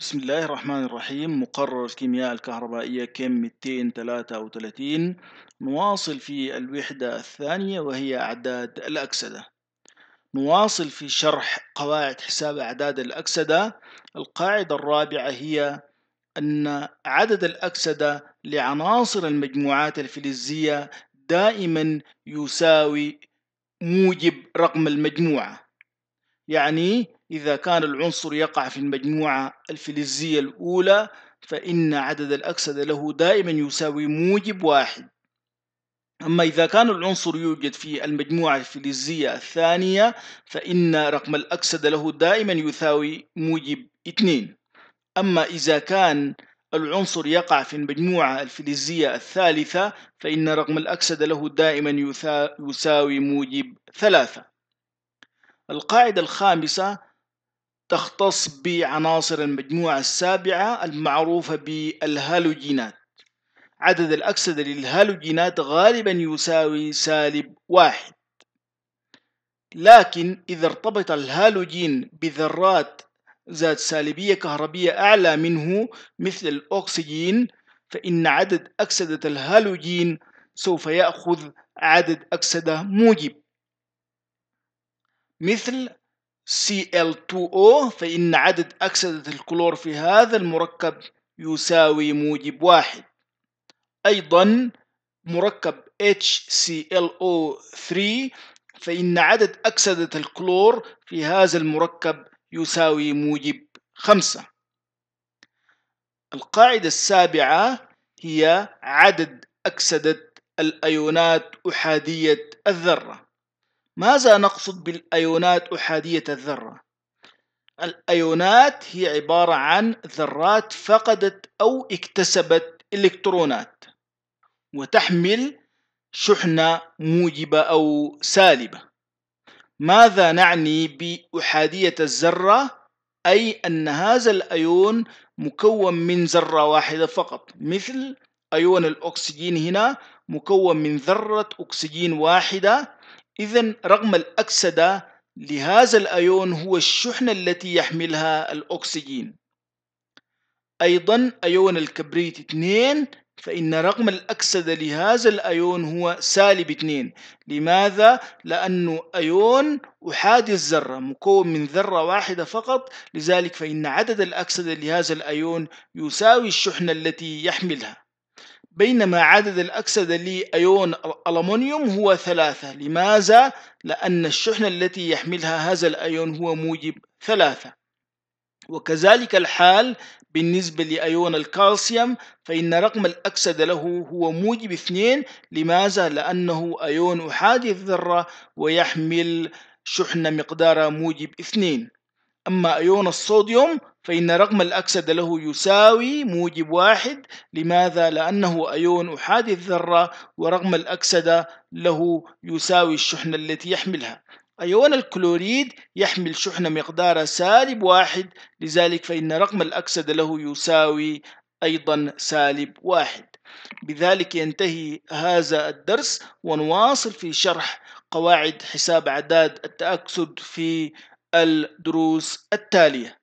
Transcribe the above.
بسم الله الرحمن الرحيم مقرر الكيمياء الكهربائية كم 233 نواصل في الوحدة الثانية وهي أعداد الأكسدة نواصل في شرح قواعد حساب أعداد الأكسدة القاعدة الرابعة هي أن عدد الأكسدة لعناصر المجموعات الفلزية دائما يساوي موجب رقم المجموعة يعني إذا كان العنصر يقع في المجموعة الفلزية الأولى فإن عدد الأكسدة له دائما يساوي موجب واحد أما إذا كان العنصر يوجد في المجموعة الفلزية الثانية فإن رقم الأكسدة له دائما يساوي موجب اثنين أما إذا كان العنصر يقع في المجموعة الفلزية الثالثة فإن رقم الأكسدة له دائما يساوي موجب ثلاثة القاعدة الخامسة تختص بعناصر المجموعة السابعة المعروفة بالهالوجينات عدد الأكسدة للهالوجينات غالبا يساوي سالب واحد لكن إذا ارتبط الهالوجين بذرات ذات سالبية كهربية أعلى منه مثل الأكسجين فإن عدد أكسدة الهالوجين سوف يأخذ عدد أكسدة موجب مثل Cl2O فإن عدد أكسدة الكلور في هذا المركب يساوي موجب واحد أيضا مركب HClO3 فإن عدد أكسدة الكلور في هذا المركب يساوي موجب خمسة القاعدة السابعة هي عدد أكسدة الأيونات أحادية الذرة ماذا نقصد بالأيونات أحادية الذرة؟ الأيونات هي عبارة عن ذرات فقدت أو اكتسبت إلكترونات وتحمل شحنة موجبة أو سالبة ماذا نعني بأحادية الذرة؟ أي أن هذا الأيون مكون من ذرة واحدة فقط مثل أيون الأكسجين هنا مكون من ذرة أكسجين واحدة إذا رغم الأكسدة لهذا الأيون هو الشحنة التي يحملها الأكسجين أيضا أيون الكبريت 2 فإن رغم الأكسدة لهذا الأيون هو سالب 2 لماذا؟ لأنه أيون أحادي الذرة مكون من ذرة واحدة فقط لذلك فإن عدد الأكسدة لهذا الأيون يساوي الشحنة التي يحملها بينما عدد الأكسدة لأيون الألمونيوم هو ثلاثة لماذا؟ لأن الشحنة التي يحملها هذا الأيون هو موجب ثلاثة وكذلك الحال بالنسبة لأيون الكالسيوم فإن رقم الأكسدة له هو موجب اثنين لماذا؟ لأنه أيون أحادي الذرة ويحمل شحنة مقدارها موجب اثنين أما أيون الصوديوم فإن رقم الأكسدة له يساوي موجب واحد لماذا؟ لأنه أيون أحادي الذرة ورقم الأكسدة له يساوي الشحنة التي يحملها أيون الكلوريد يحمل شحنة مقدارها سالب واحد لذلك فإن رقم الأكسدة له يساوي أيضا سالب واحد بذلك ينتهي هذا الدرس ونواصل في شرح قواعد حساب أعداد التأكسد في الدروس التالية